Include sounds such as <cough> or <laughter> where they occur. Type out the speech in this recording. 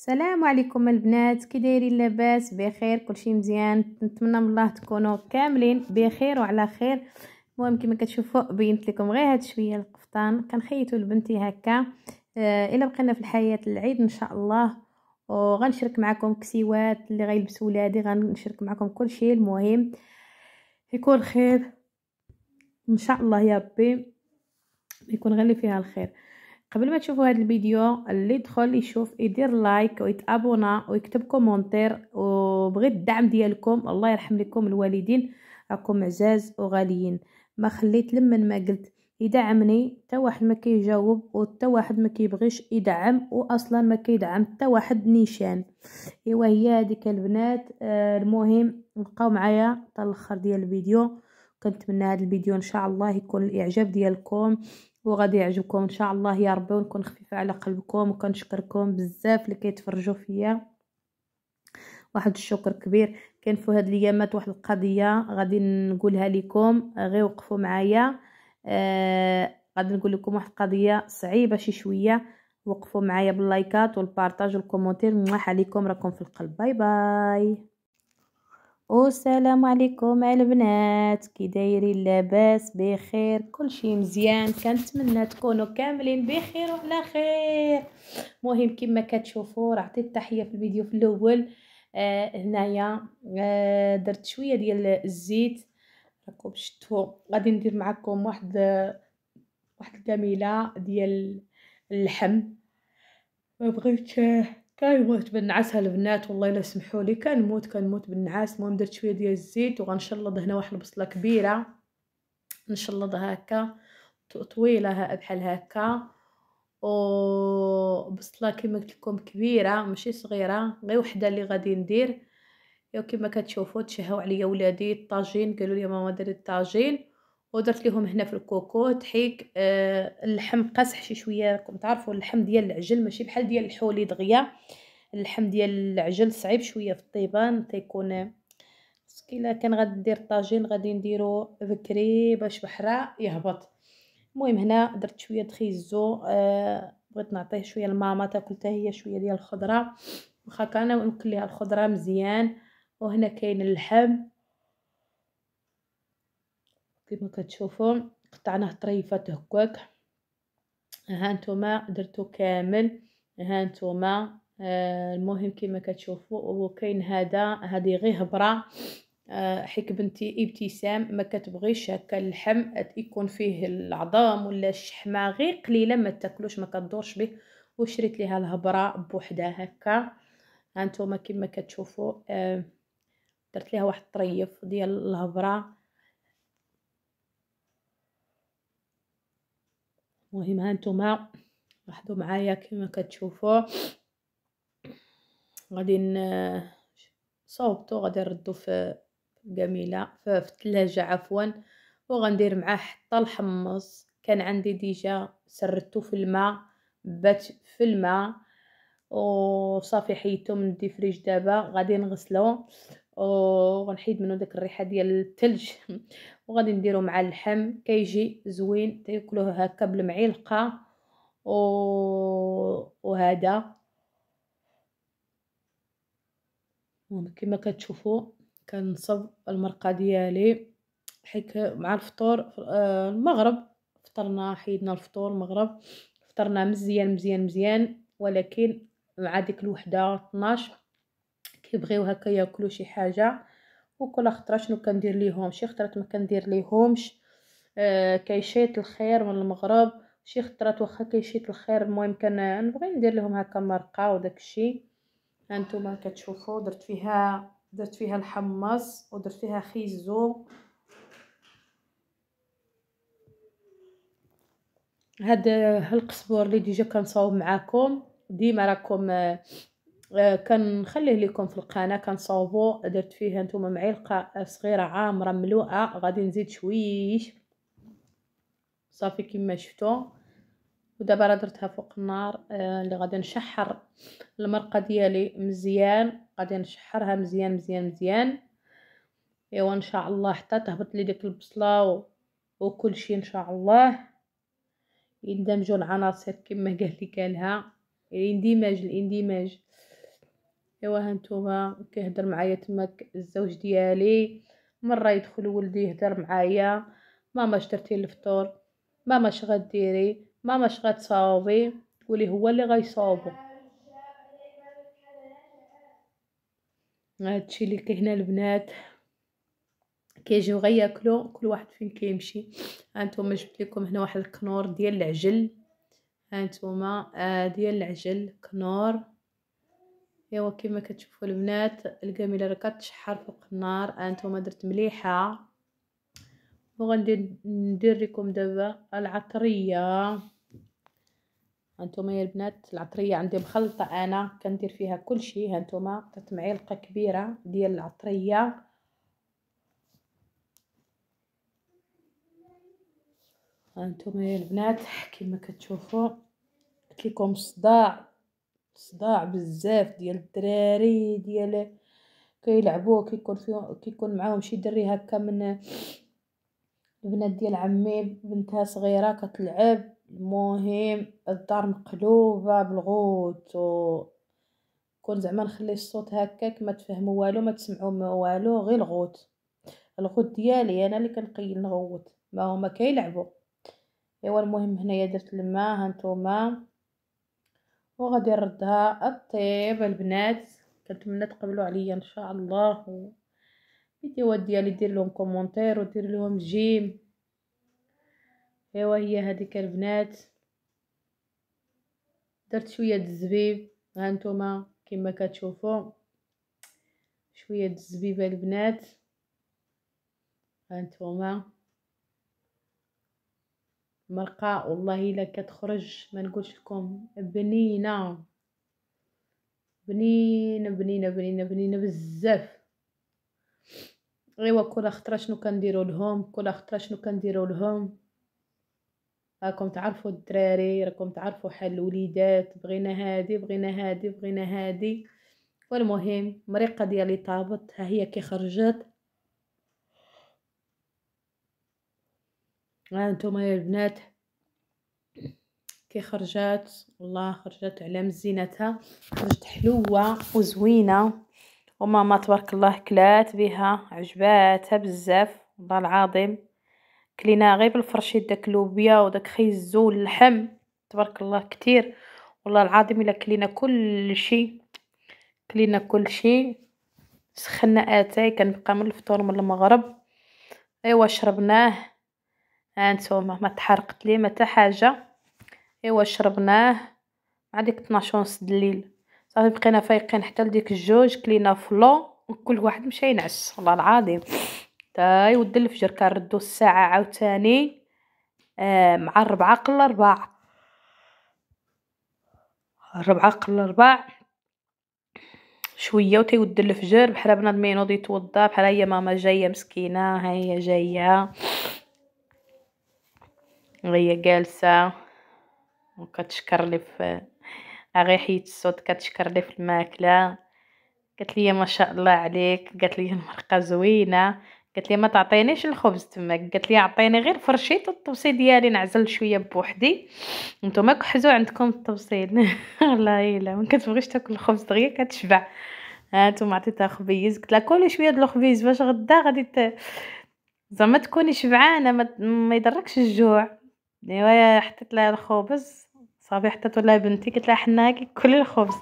السلام عليكم البنات كي دايرين لاباس بخير كلشي مزيان نتمنى من الله تكونوا كاملين بخير وعلى خير المهم كما كتشوفوا بينت لكم غير هاد شويه القفطان كنخيطو لبنتي هكا آه الا بقينا في الحياه العيد ان شاء الله وغنشارك معكم كسيوات اللي غيلبسوا ولادي غنشارك معكم كلشي المهم يكون خير ان شاء الله يا ربي يكون غير فيها الخير قبل ما تشوفوا هذا الفيديو اللي يدخل يشوف يدير لايك ويتابونا ويكتب كومونتير وبغيت الدعم ديالكم الله يرحم لكم الوالدين راكم عزاز وغاليين ما خليت لمن ما قلت يدعمني حتى واحد ما كيجاوب وحتى واحد ما كيبغيش يدعم واصلا ما كيدعم حتى واحد نيشان ايوا هي هذيك البنات آه، المهم بقاو معايا حتى الاخر ديال الفيديو كنتمنى هذا الفيديو ان شاء الله يكون الاعجاب ديالكم وغادي يعجبكم ان شاء الله يا ربي ونكون خفيفه على قلبكم وكنشكركم بزاف اللي كيتفرجوا فيا واحد الشكر كبير كان في هاد الايامات واحد القضيه غادي نقولها لكم غير وقفوا معايا آه غادي نقول لكم واحد القضيه صعيبه شي شويه وقفوا معايا باللايكات والبارتاج والكومنتير موح عليكم راكم في القلب باي باي والسلام عليكم البنات كي دايرين لاباس بخير كلشي مزيان كنتمنى تكونوا كاملين بخير وعلى خير مهم كما كتشوفوا راه عطيت تحيه في الفيديو في الاول آه هنايا آه درت شويه ديال الزيت راكم شفتوا غادي ندير معكم واحد واحد الكميله ديال اللحم ما بغيتش كان يموت بالنعاس هالبنات والله لا سمحوا لي كان يموت كان يموت بالنعاس المهم درت شويه ديال الزيت الله هنا واحد البصله كبيره ده هكا طويله بحال هكا وبصله كما قلت لكم كبيره ماشي صغيره غير وحده اللي غادي ندير يا كما كتشوفوا تشهوا عليا ولادي الطاجين قالوا لي ماما ديري الطاجين ودرت لهم هنا في الكوكوت حيك آه اللحم قاسح شي شويه راكم تعرفوا اللحم ديال العجل ماشي بحال ديال الحولي دغيا اللحم ديال العجل صعيب شويه في الطيبان تيكون الا كان غدير الطاجين غادي نديرو بكري باش بحرا يهبط المهم هنا درت شويه دخيزو آه بغيت نعطيه شويه لماما تاكل حتى هي شويه ديال الخضره واخا كان ناكل ليها الخضره مزيان وهنا كاين اللحم كما كتشوفوا قطعناه طريفات هكاك ها نتوما درتو كامل ها نتوما آه، المهم كما كتشوفوا وكاين هذا هذه غير هبره آه حيت بنتي ابتسام ما كتبغيش هكا اللحم يكون فيه العظام ولا الشحمه غير قليله ما تاكلوش ما كدورش به وشريت ليها الهبره بوحدها هكا هانتوما كما كتشوفوا آه، درت ليها واحد الطريف ديال الهبره المهم هانتوما لاحظوا معايا كما كتشوفوا غادي صوبتو غادي نردو في جميله في الثلاجه عفوا وغندير معاه حتى الحمص كان عندي ديجا سردتو في الماء بات في الماء وصافي حيدته من الديفريج دابا غادي نغسلو وغنحيد منه داك الريحه ديال الثلج وغادي نديرو مع اللحم كيجي زوين تاكلوه هكا بالمعلقه و... وهذا كما كتشوفوا كنصب المرقه ديالي حيت مع الفطور آه، المغرب فطرنا حيدنا الفطور المغرب فطرنا مزيان مزيان مزيان ولكن مع ديك الوحده 12 كيبغيو هكا ياكلوا شي حاجه وكل خطره شنو كندير ليهم شي خطرات ما كندير ليهمش آه كيشيط الخير من المغرب شي خطرات واخا كيشيط الخير المهم كنبغي ندير لهم هكا مرقه وداكشي هانتوما كتشوفوا درت فيها درت فيها الحمص ودرت فيها خيزو هاد القصبور اللي ديجا كنصاوب معاكم ديما راكم آه، آه، كنخليه لكم في القناه كنصاوبو درت فيه نتوما معلقه آه، صغيره عامره ملوءه غادي نزيد شويش صافي كما شفتو ودابا راه درتها فوق النار آه، اللي غادي نشحر المرقه ديالي مزيان غادي نشحرها مزيان مزيان مزيان ايوا ان شاء الله حتى تهبط لي ديك البصله وكل شيء ان شاء الله يندمجوا العناصر كما <laughs> قال لي قالها الاندماج الاندماج ايوا هانتوما كيهضر معايا تماك الزوج ديالي مره يدخل ولدي يهضر معايا ماما اش درتي الفطور ماما اش غديري ماما اش غتصاوبي تقولي هو اللي غيصاوبو هادشي اللي كاين البنات كيجيو غياكلو كل واحد فين كيمشي هانتوما جبت لكم هنا واحد الكنور ديال العجل هانتوما آه ديال العجل كنور ايوا كيما كتشوفوا البنات الكاميلا راه كتشحر فوق النار انتما درت مليحه وغندير ندير لكم دابا العطريه هانتوما يا البنات العطريه عندي مخلطه انا كندير فيها كل شيء هانتوما درت معلقه كبيره ديال العطريه هانتوما يا البنات كما كتشوفوا قلت لكم الصداع صداع بزاف ديال الدراري ديال كيلعبوا كيكون فيهم كيكون معاهم شي دري هكا من البنات ديال عمي بنتها صغيره كتلعب المهم الدار مقلوبه بالغوت و كون زعما نخلي الصوت هكاك ما تفهموا والو ما تسمعوا والو غير الغوت الغوت ديالي انا اللي كنقيل نغوت ما هما كيلعبوا ايوا المهم هنايا درت الماء هانتوما وغادي نردها الطيب البنات كنتمنى تقبلوا عليا ان شاء الله الفيديوهات ديالي دير لهم كومونتير ودير لهم جيم ايوا هي هذيك البنات درت شويه د الزبيب ها نتوما كما كتشوفوا شويه د الزبيبه البنات ها نتوما مرقاء والله إلا كتخرج ما نقولش لكم بنينه بنينه بنينه بنينه بنينه بزاف ايوا كل خطره شنو كنديروا لهم كل خطره شنو كنديروا لهم راكم تعرفوا الدراري راكم تعرفوا حال الوليدات بغينا هادي بغينا هادي بغينا هادي والمهم مريقه ديالي طابت ها هي كي خرجت ها انتم يا البنات كي خرجات والله خرجت على مزينتها خرجت حلوه وزوينه وماما تبارك الله كلات بها عجباتها بزاف والله العظيم كلينا غير بالفرشيد داك اللوبيا وداك خيزو اللحم تبارك الله كتير والله العظيم الا كلينا كل شيء كلينا كل شيء سخنا اتاي كنبقى من الفطور من المغرب ايوا شربناه هانتوما ما تحرقت لي ما حتى حاجه ايوا شربناه مع ديك 12 ونص الليل صافي بقينا فايقين حتى لديك الجوج كلينا فلو وكل واحد مشى ينعس والله العظيم تا يود الفجر كنردو الساعه عاوتاني آه مع الربعه قل ربع الربعه قل ربع شويه وتيود الفجر بحال بنادم ينوض يتوضا بحال هي ماما جايه مسكينه ها هي جايه وهي جالسة وكتشكر لي في غير حيت الصوت كتشكر لي في الماكلة قالت لي ما شاء الله عليك قالت لي المرقه زوينه قالت لي ما تعطينيش الخبز تماك قالت لي عطيني غير فرشيط الطبسي ديالي نعزل شويه بوحدي نتوما كحزو عندكم الطبسيل والله <laughs> الا ما كتبغيش تاكل الخبز دغيا كتشبع ها نتوما عطيتها خبيز قلت لها كولي شويه ديال الخبيز باش غدا غادي زعما تكوني شبعانه ما, ما يضركش الجوع ايوا حطيت لها الخبز صافي حطيت لها بنتي قلت لها حناكي كلي الخبز